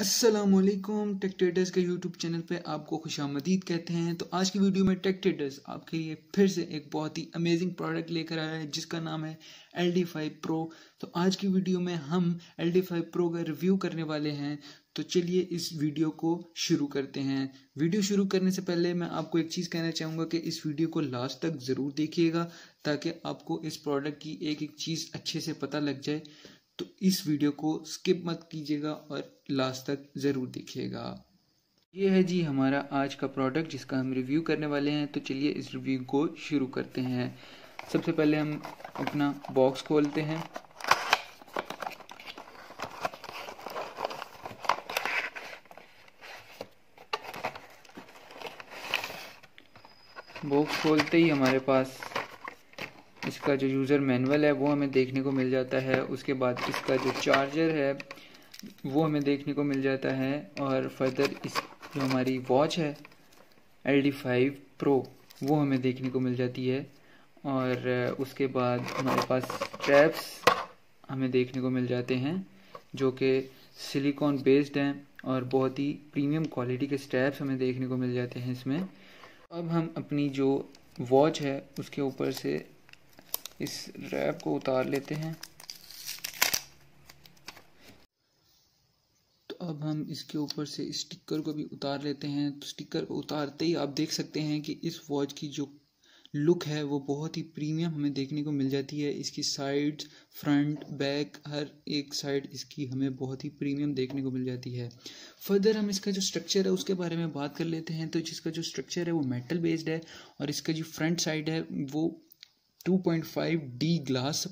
Aslam tech traders के YouTube channel पे आपको खुश आमदीद कहते हैं तो आज की वीडियो में टेक ट्रेडर्स आपके लिए फिर से एक बहुत ही अमेजिंग प्रोडक्ट लेकर आया है जिसका नाम है एल डी फाइव प्रो तो आज की वीडियो में हम एल डी फाइव प्रो का रिव्यू करने वाले हैं तो चलिए इस वीडियो को शुरू करते हैं वीडियो शुरू करने से पहले मैं आपको एक चीज़ कहना चाहूँगा कि इस वीडियो को लास्ट तक ज़रूर देखिएगा ताकि आपको इस प्रोडक्ट की एक एक चीज़ अच्छे से पता लग जाए तो इस वीडियो को स्किप मत कीजिएगा और लास्ट तक ज़रूर देखिएगा ये है जी हमारा आज का प्रोडक्ट जिसका हम रिव्यू करने वाले हैं तो चलिए इस रिव्यू को शुरू करते हैं सबसे पहले हम अपना बॉक्स खोलते हैं बॉक्स खोलते ही हमारे पास इसका जो यूज़र मैनुअल है वो हमें देखने को मिल जाता है उसके बाद इसका जो चार्जर है वो हमें देखने को मिल जाता है और फर्दर इस जो हमारी वॉच है एल डी फाइव प्रो वो हमें देखने को मिल जाती है और उसके बाद हमारे पास स्ट्रैप्स हमें देखने को मिल जाते हैं जो कि सिलिकॉन बेस्ड हैं और बहुत ही प्रीमियम क्वालिटी के स्ट्रैप्स हमें देखने को मिल जाते हैं इसमें अब हम अपनी जो वॉच है उसके ऊपर से इस रैप को उतार लेते हैं तो अब हम इसके ऊपर से स्टिकर को भी उतार लेते हैं तो स्टिकर को उतारते ही आप देख सकते हैं कि इस वॉच की जो लुक है वो बहुत ही प्रीमियम हमें देखने को मिल जाती है इसकी साइड फ्रंट बैक हर एक साइड इसकी हमें बहुत ही प्रीमियम देखने को मिल जाती है फर्दर हम इसका जो स्ट्रक्चर है उसके बारे में बात कर लेते हैं तो जिसका जो स्ट्रक्चर है वो मेटल बेस्ड है और इसका जो फ्रंट साइड है वो फाइव डी ग्लास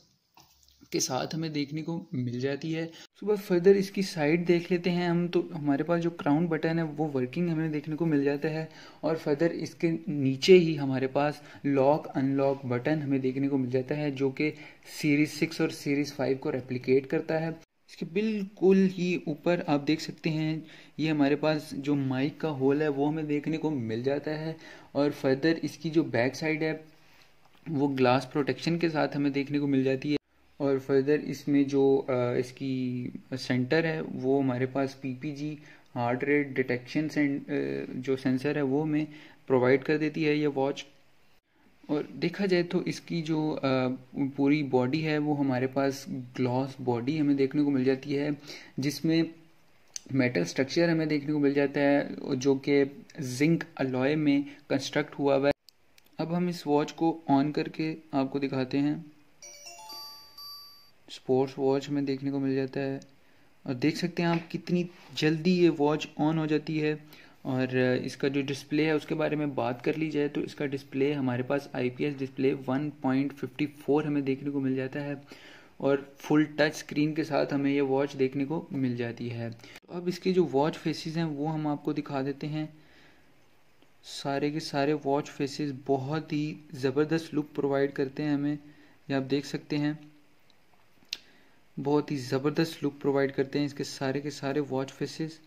के साथ हमें देखने को मिल जाती है सुबह फर्दर इसकी साइड देख लेते हैं हम तो हमारे पास जो क्राउन बटन है वो वर्किंग हमें देखने को मिल जाता है और फर्दर इसके नीचे ही हमारे पास लॉक अनलॉक बटन हमें देखने को मिल जाता है जो कि सीरीज सिक्स और सीरीज फाइव को रेप्लीकेट करता है इसके बिल्कुल ही ऊपर आप देख सकते हैं ये हमारे पास जो माइक का होल है वो हमें देखने को मिल जाता है और फर्दर इसकी जो बैक साइड है वो ग्लास प्रोटेक्शन के साथ हमें देखने को मिल जाती है और फर्दर इसमें जो इसकी सेंटर है वो हमारे पास पीपीजी हार्ट रेट डिटेक्शन जो सेंसर है वो हमें प्रोवाइड कर देती है ये वॉच और देखा जाए तो इसकी जो पूरी बॉडी है वो हमारे पास ग्लॉस बॉडी हमें देखने को मिल जाती है जिसमें मेटल स्ट्रक्चर हमें देखने को मिल जाता है जो कि जिंक अलॉय में कंस्ट्रक्ट हुआ हुआ है हम इस वॉच को ऑन करके आपको दिखाते हैं स्पोर्ट्स वॉच में देखने को मिल जाता है और देख सकते हैं आप कितनी जल्दी ये वॉच ऑन हो जाती है और इसका जो डिस्प्ले है उसके बारे में बात कर ली जाए तो इसका डिस्प्ले हमारे पास आईपीएस डिस्प्ले 1.54 हमें देखने को मिल जाता है और फुल टच स्क्रीन के साथ हमें ये वॉच देखने को मिल जाती है तो अब इसके जो वॉच फेसिस हैं वो हम आपको दिखा देते हैं सारे के सारे वॉच फेसेस बहुत ही ज़बरदस्त लुक प्रोवाइड करते हैं हमें ये आप देख सकते हैं बहुत ही ज़बरदस्त लुक प्रोवाइड करते हैं इसके सारे के सारे वॉच फेसेस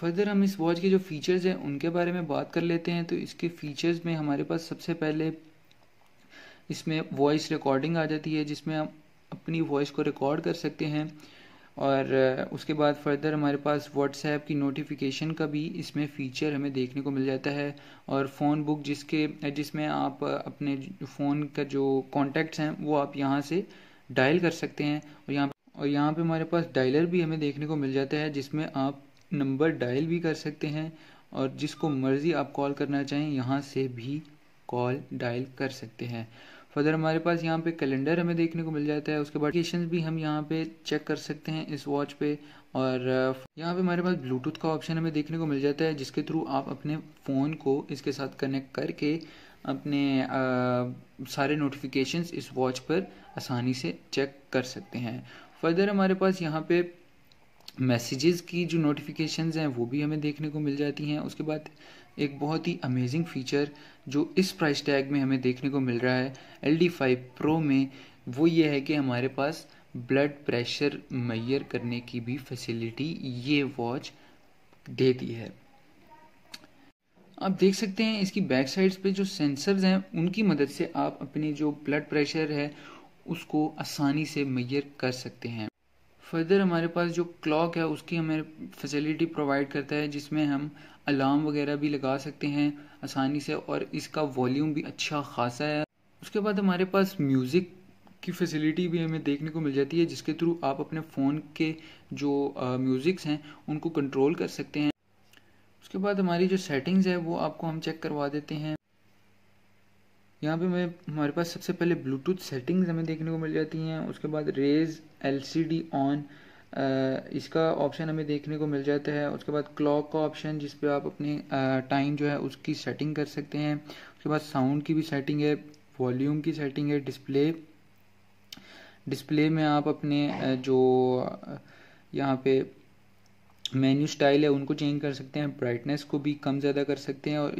फर्दर हम इस वॉच के जो फीचर्स हैं उनके बारे में बात कर लेते हैं तो इसके फीचर्स में हमारे पास सबसे पहले इसमें वॉइस रिकॉर्डिंग आ जाती है जिसमें हम अपनी वॉइस को रिकॉर्ड कर सकते हैं और उसके बाद फर्दर हमारे पास व्हाट्सएप की नोटिफिकेशन का भी इसमें फ़ीचर हमें देखने को मिल जाता है और फ़ोन बुक जिसके जिसमें आप अपने फ़ोन का जो कॉन्टैक्ट्स हैं वो आप यहाँ से डायल कर सकते हैं और यहाँ और यहाँ पे हमारे पास डायलर भी हमें देखने को मिल जाता है जिसमें आप नंबर डायल भी कर सकते हैं और जिसको मर्ज़ी आप कॉल करना चाहें यहाँ से भी कॉल डायल कर सकते हैं फर्दर हमारे पास यहाँ पे कैलेंडर हमें देखने को मिल जाता है उसके बाद लोकेशन भी हम यहाँ पे चेक कर सकते हैं इस वॉच पे और uh, यहाँ पे हमारे पास ब्लूटूथ का ऑप्शन हमें देखने को मिल जाता है जिसके थ्रू आप अपने फ़ोन को इसके साथ कनेक्ट करके अपने आ, uh, सारे नोटिफिकेशंस इस वॉच पर आसानी से चेक कर सकते हैं फर्दर हमारे पास यहाँ पे मैसेजेस की जो नोटिफिकेशंस हैं वो भी हमें देखने को मिल जाती हैं उसके बाद एक बहुत ही अमेजिंग फीचर जो इस प्राइस टैग में हमें देखने को मिल रहा है एल डी फाइव प्रो में वो ये है कि हमारे पास ब्लड प्रेशर मैयर करने की भी फैसिलिटी ये वॉच देती है आप देख सकते हैं इसकी बैक साइड्स पे जो सेंसर्स हैं उनकी मदद से आप अपने जो ब्लड प्रेशर है उसको आसानी से मैयर कर सकते हैं फर्दर हमारे पास जो क्लॉक है उसकी हमें फैसिलिटी प्रोवाइड करता है जिसमें हम अलार्म वगैरह भी लगा सकते हैं आसानी से और इसका वॉल्यूम भी अच्छा खासा है उसके बाद हमारे पास म्यूज़िक की फैसिलिटी भी हमें देखने को मिल जाती है जिसके थ्रू आप अपने फ़ोन के जो म्यूज़िक्स हैं उनको कंट्रोल कर सकते हैं उसके बाद हमारी जो सेटिंग्स है वो आपको हम चेक करवा देते हैं यहाँ पे मैं हमारे पास सबसे पहले ब्लूटूथ सेटिंग्स हमें देखने को मिल जाती हैं उसके बाद रेज एलसीडी ऑन इसका ऑप्शन हमें देखने को मिल जाता है उसके बाद क्लॉक का ऑप्शन जिस पर आप अपने टाइम जो है उसकी सेटिंग कर सकते हैं उसके बाद साउंड की भी सेटिंग है वॉल्यूम की सेटिंग है डिस्प्ले डिस्प्ले में आप अपने जो यहाँ पे मेन्यू स्टाइल है उनको चेंज कर सकते हैं ब्राइटनेस को भी कम ज़्यादा कर सकते हैं और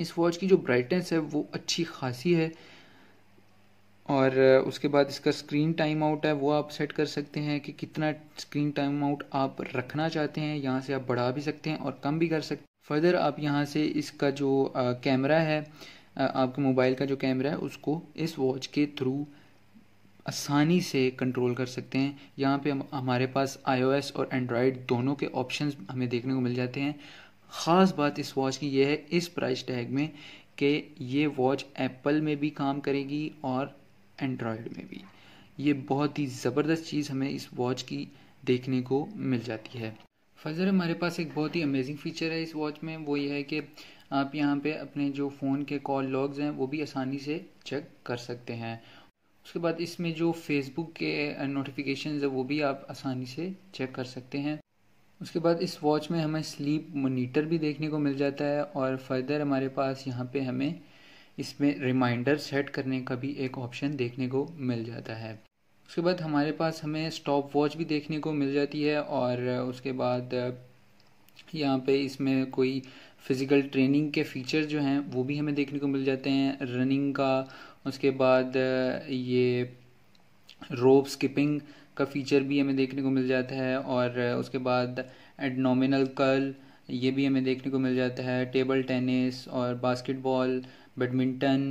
इस वॉच की जो ब्राइटनेस है वो अच्छी खासी है और उसके बाद इसका स्क्रीन टाइम आउट है वो आप सेट कर सकते हैं कि कितना स्क्रीन टाइम आउट आप रखना चाहते हैं यहाँ से आप बढ़ा भी सकते हैं और कम भी कर सकते हैं फर्दर आप यहाँ से इसका जो कैमरा है आपके मोबाइल का जो कैमरा है उसको इस वॉच के थ्रू आसानी से कंट्रोल कर सकते हैं यहाँ पे हम हमारे पास आईओएस और एंड्रॉयड दोनों के ऑप्शंस हमें देखने को मिल जाते हैं ख़ास बात इस वॉच की यह है इस प्राइस टैग में कि ये वॉच एप्पल में भी काम करेगी और एंड्रॉयड में भी ये बहुत ही ज़बरदस्त चीज़ हमें इस वॉच की देखने को मिल जाती है फजर हमारे पास एक बहुत ही अमेजिंग फ़ीचर है इस वॉच में वो ये है कि आप यहाँ पे अपने जो फ़ोन के कॉल लॉग्स हैं वो भी आसानी से चेक कर सकते हैं उसके बाद इसमें जो फेसबुक के नोटिफिकेशन है वो भी आप आसानी से चेक कर सकते हैं उसके बाद इस वॉच में हमें स्लीप मोनीटर भी देखने को मिल जाता है और फर्दर हमारे पास यहाँ पे हमें इसमें रिमाइंडर सेट करने का भी एक ऑप्शन देखने को मिल जाता है उसके बाद हमारे पास हमें स्टॉप वॉच भी देखने को मिल जाती है और उसके बाद यहाँ पे इसमें कोई फिज़िकल ट्रेनिंग के फीचर जो हैं वो भी हमें देखने को मिल जाते हैं रनिंग का उसके बाद ये रोप स्किपिंग का फीचर भी हमें देखने को मिल जाता है और उसके बाद एडनोमिनल कल ये भी हमें देखने को मिल जाता है टेबल टेनिस और बास्केटबॉल बैडमिंटन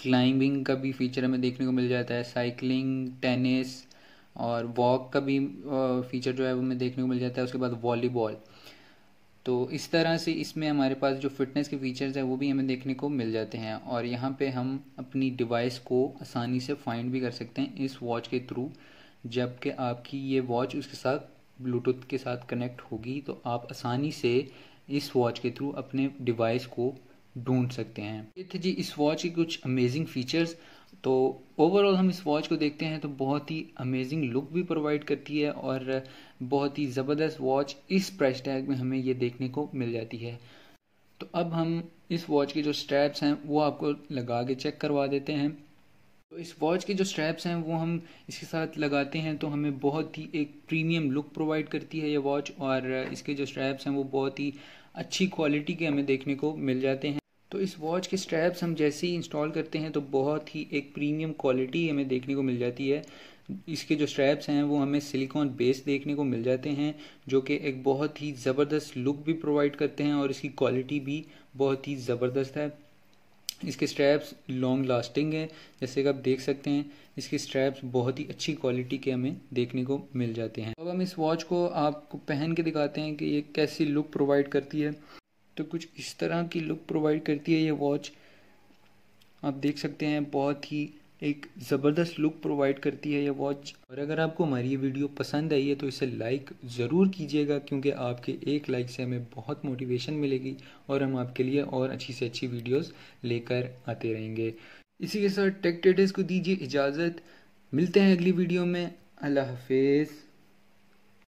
क्लाइंबिंग का भी फीचर हमें देखने को मिल जाता है साइकिलिंग टेनिस और वॉक का भी फीचर जो है वो हमें देखने को मिल जाता है उसके बाद वॉलीबॉल तो इस तरह से इसमें हमारे पास जो फिटनेस के फीचर्स हैं वो भी हमें देखने को मिल जाते हैं और यहाँ पे हम अपनी डिवाइस को आसानी से फाइंड भी कर सकते हैं इस वॉच के थ्रू जबकि आपकी ये वॉच उसके साथ ब्लूटूथ के साथ कनेक्ट होगी तो आप आसानी से इस वॉच के थ्रू अपने डिवाइस को ढूंढ सकते हैं ये थे जी इस वॉच के कुछ अमेजिंग फीचर्स तो ओवरऑल हम इस वॉच को देखते हैं तो बहुत ही अमेजिंग लुक भी प्रोवाइड करती है और बहुत ही ज़बरदस्त वॉच इस प्राइस टैग में हमें ये देखने को मिल जाती है तो अब हम इस वॉच के जो स्ट्रैप्स हैं वो आपको लगा के चेक करवा देते हैं तो इस वॉच के जो स्ट्रैप्स हैं वो हम इसके साथ लगाते हैं तो हमें बहुत ही एक प्रीमियम लुक प्रोवाइड करती है ये वॉच और इसके जो स्ट्रैप्स हैं वो बहुत ही अच्छी क्वालिटी के हमें देखने को मिल जाते हैं तो इस वॉच के स्ट्रैप्स हम जैसे ही इंस्टॉल करते हैं तो बहुत ही एक प्रीमियम क्वालिटी हमें देखने को मिल जाती है इसके जो स्ट्रैप्स हैं वो हमें सिलिकॉन बेस देखने को मिल जाते हैं जो कि एक बहुत ही ज़बरदस्त लुक भी प्रोवाइड करते हैं और इसकी क्वालिटी भी बहुत ही ज़बरदस्त है इसके स्ट्रैप्स लॉन्ग लास्टिंग है जैसे कि आप देख सकते हैं इसके स्ट्रैप्स बहुत ही अच्छी क्वालिटी के हमें देखने को मिल जाते हैं अब हम इस वॉच को आपको पहन के दिखाते हैं कि ये कैसी लुक प्रोवाइड करती है तो कुछ इस तरह की लुक प्रोवाइड करती है ये वॉच आप देख सकते हैं बहुत ही एक ज़बरदस्त लुक प्रोवाइड करती है ये वॉच और अगर आपको हमारी ये वीडियो पसंद आई है तो इसे लाइक ज़रूर कीजिएगा क्योंकि आपके एक लाइक से हमें बहुत मोटिवेशन मिलेगी और हम आपके लिए और अच्छी से अच्छी वीडियोस लेकर आते रहेंगे इसी के साथ टेक ट्रेडर्स को दीजिए इजाज़त मिलते हैं अगली वीडियो में अल्लाह हाफिज़